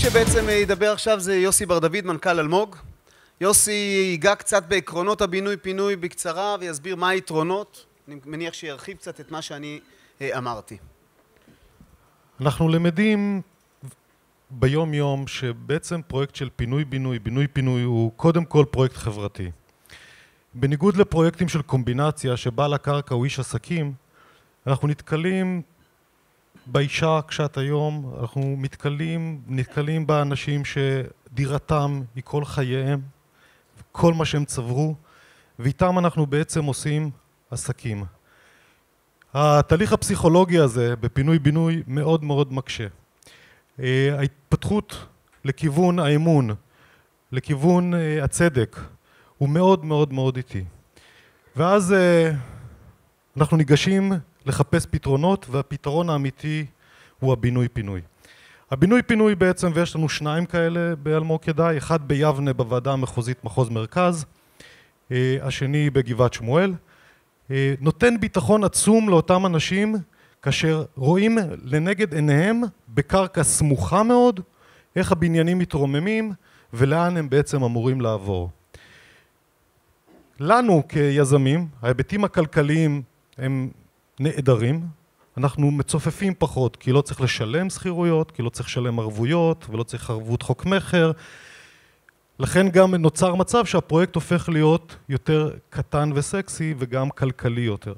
שבעצם ידבר עכשיו זה יוסי בר דוד, מנכ"ל אלמוג. יוסי ייגע קצת בעקרונות הבינוי-פינוי בקצרה ויסביר מה היתרונות. אני מניח שירחיב קצת את מה שאני אה, אמרתי. אנחנו למדים ביום יום שבעצם פרויקט של פינוי-בינוי, בינוי-פינוי הוא קודם כל פרויקט חברתי. בניגוד לפרויקטים של קומבינציה שבעל הקרקע הוא איש עסקים, אנחנו נתקלים באישה קשת היום אנחנו מתקלים, נתקלים באנשים שדירתם היא כל חייהם, כל מה שהם צברו, ואיתם אנחנו בעצם עושים עסקים. התהליך הפסיכולוגי הזה בפינוי-בינוי מאוד מאוד מקשה. אה, ההתפתחות לכיוון האמון, לכיוון אה, הצדק, הוא מאוד מאוד מאוד איטי. ואז אה, אנחנו ניגשים לחפש פתרונות, והפתרון האמיתי הוא הבינוי-פינוי. הבינוי-פינוי בעצם, ויש לנו שניים כאלה באלמוג כדאי, אחד ביבנה בוועדה המחוזית מחוז מרכז, אה, השני בגבעת שמואל, אה, נותן ביטחון עצום לאותם אנשים כאשר רואים לנגד עיניהם בקרקע סמוכה מאוד איך הבניינים מתרוממים ולאן הם בעצם אמורים לעבור. לנו כיזמים ההיבטים הכלכליים הם נעדרים, אנחנו מצופפים פחות, כי לא צריך לשלם שכירויות, כי לא צריך לשלם ערבויות, ולא צריך ערבות חוק מכר. לכן גם נוצר מצב שהפרויקט הופך להיות יותר קטן וסקסי וגם כלכלי יותר.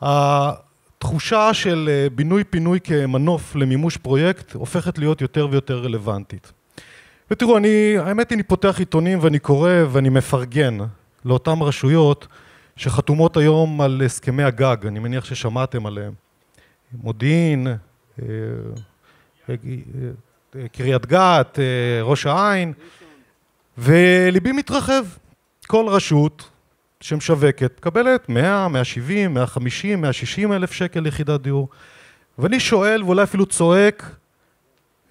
התחושה של אה, בינוי-פינוי כמנוף למימוש פרויקט הופכת להיות יותר ויותר רלוונטית. ותראו, אני, האמת היא, אני פותח עיתונים ואני קורא ואני מפרגן לאותן רשויות שחתומות היום על הסכמי הגג, אני מניח ששמעתם עליהם. מודיעין, אה, אה, אה, קריית גת, ראש העין, וליבי מתרחב. כל רשות שמשווקת מקבלת 100, 170, 150, 160 אלף שקל ליחידת דיור. ואני שואל, ואולי אפילו צועק,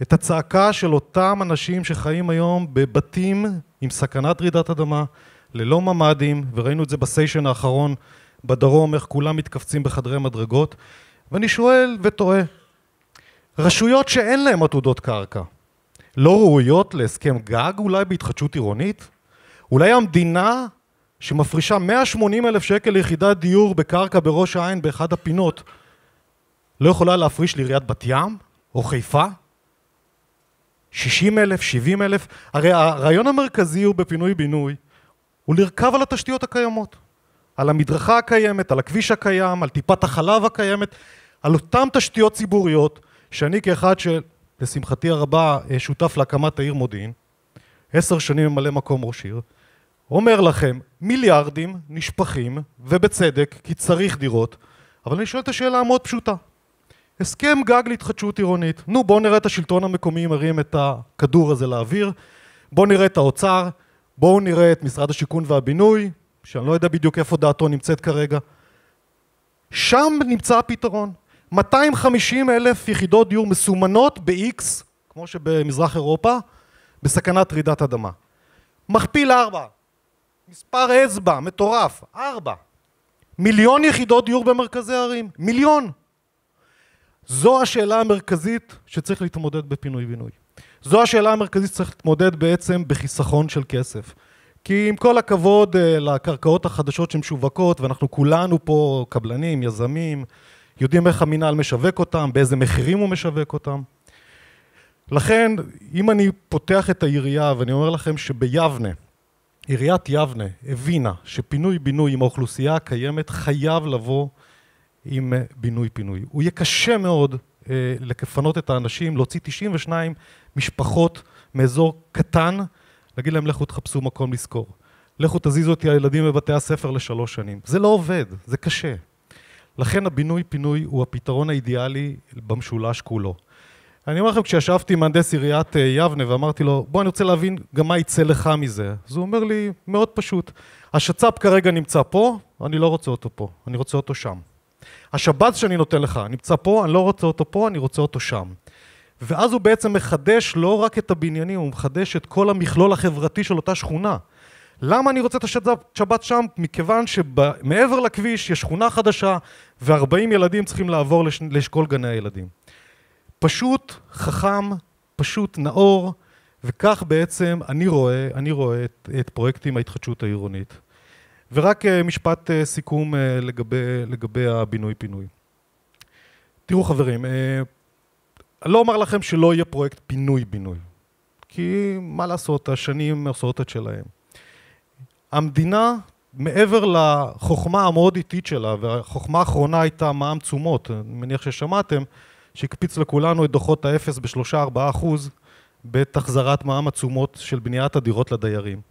את הצעקה של אותם אנשים שחיים היום בבתים עם סכנת רעידת אדמה, ללא ממ"דים, וראינו את זה בסיישן האחרון בדרום, איך כולם מתכווצים בחדרי מדרגות, ואני שואל ותוהה, רשויות שאין להן עתודות קרקע, לא ראויות להסכם גג אולי בהתחדשות עירונית? אולי המדינה שמפרישה 180 אלף שקל ליחידת דיור בקרקע בראש העין באחד הפינות, לא יכולה להפריש לעיריית בת ים או חיפה? 60 אלף, 70 אלף? הרי הרעיון המרכזי הוא בפינוי-בינוי הוא לרכב על התשתיות הקיימות. על המדרכה הקיימת, על הכביש הקיים, על טיפת החלב הקיימת, על אותן תשתיות ציבוריות, שאני כאחד שלשמחתי הרבה אה, שותף להקמת העיר מודיעין, עשר שנים ממלא מקום ראש עיר, אומר לכם, מיליארדים נשפכים, ובצדק, כי צריך דירות, אבל אני שואל את השאלה המאוד פשוטה. הסכם גג להתחדשות עירונית. נו, בואו נראה את השלטון המקומי מרים את הכדור הזה לאוויר, בואו נראה את האוצר, בואו נראה את משרד השיכון והבינוי, שאני לא יודע בדיוק איפה דעתו נמצאת כרגע. שם נמצא הפתרון. 250 אלף יחידות דיור מסומנות ב-X, כמו שבמזרח אירופה, בסכנת רעידת אדמה. מכפיל 4, מספר אצבע, מטורף, 4. מיליון יחידות דיור במרכזי ערים, מיליון. זו השאלה המרכזית שצריך להתמודד בפינוי-בינוי. זו השאלה המרכזית שצריך להתמודד בעצם בחיסכון של כסף. כי עם כל הכבוד אה, לקרקעות החדשות שמשווקות, ואנחנו כולנו פה קבלנים, יזמים, יודעים איך המינהל משווק אותם, באיזה מחירים הוא משווק אותם. לכן, אם אני פותח את העירייה ואני אומר לכם שביבנה, עיריית יבנה הבינה שפינוי-בינוי עם האוכלוסייה הקיימת חייב לבוא עם אה, בינוי-פינוי. הוא יהיה קשה מאוד אה, לפנות את האנשים, להוציא 92 משפחות מאזור קטן, להגיד להם לכו תחפשו מקום לזכור. לכו תזיזו את הילדים בבתי הספר לשלוש שנים. זה לא עובד, זה קשה. לכן הבינוי-פינוי הוא הפתרון האידיאלי במשולש כולו. אני אומר לכם, כשישבתי עם מהנדס עיריית אה, יבנה ואמרתי לו, בוא, אני רוצה להבין גם מה יצא לך מזה. אז הוא אומר לי, מאוד פשוט, השצ"פ כרגע נמצא פה, אני לא רוצה אותו פה, אני רוצה אותו שם. השבת שאני נותן לך נמצא פה, אני לא רוצה אותו פה, אני רוצה אותו שם. ואז הוא בעצם מחדש לא רק את הבניינים, הוא מחדש את כל המכלול החברתי של אותה שכונה. למה אני רוצה את השבת שם? מכיוון שמעבר לכביש יש שכונה חדשה ו-40 ילדים צריכים לעבור לאשכול גני הילדים. פשוט חכם, פשוט נאור, וכך בעצם אני רואה, אני רואה את, את פרויקטים ההתחדשות העירונית. ורק אה, משפט אה, סיכום אה, לגבי, לגבי הבינוי-פינוי. תראו חברים, אני לא אומר לכם שלא יהיה פרויקט פינוי-בינוי, כי מה לעשות, השנים עושות את שלהם. המדינה, מעבר לחוכמה המאוד איטית שלה, והחוכמה האחרונה הייתה מע"מ תשומות, אני מניח ששמעתם, שהקפיץ לכולנו את דוחות האפס ב-3-4 אחוז בעת החזרת מע"מ התשומות של בניית הדירות לדיירים.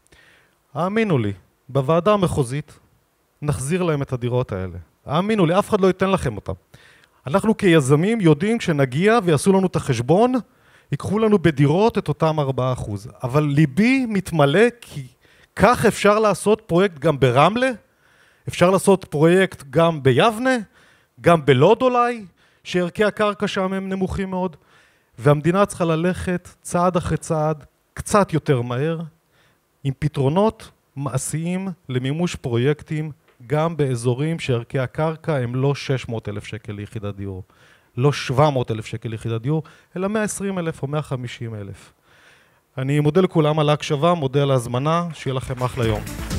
האמינו לי, בוועדה המחוזית נחזיר להם את הדירות האלה. האמינו לי, אף אחד לא ייתן לכם אותם. אנחנו כיזמים יודעים שנגיע ויעשו לנו את החשבון, ייקחו לנו בדירות את אותם 4%. אבל ליבי מתמלא כי כך אפשר לעשות פרויקט גם ברמלה, אפשר לעשות פרויקט גם ביבנה, גם בלוד אולי, שערכי הקרקע שם הם נמוכים מאוד, והמדינה צריכה ללכת צעד אחרי צעד, קצת יותר מהר, עם פתרונות מעשיים למימוש פרויקטים גם באזורים שערכי הקרקע הם לא 600 אלף שקל ליחידת דיור, לא 700 אלף שקל ליחידת דיור, אלא 120 אלף או 150 אלף. אני מודה לכולם על ההקשבה, מודה על ההזמנה, שיהיה לכם אחלה יום.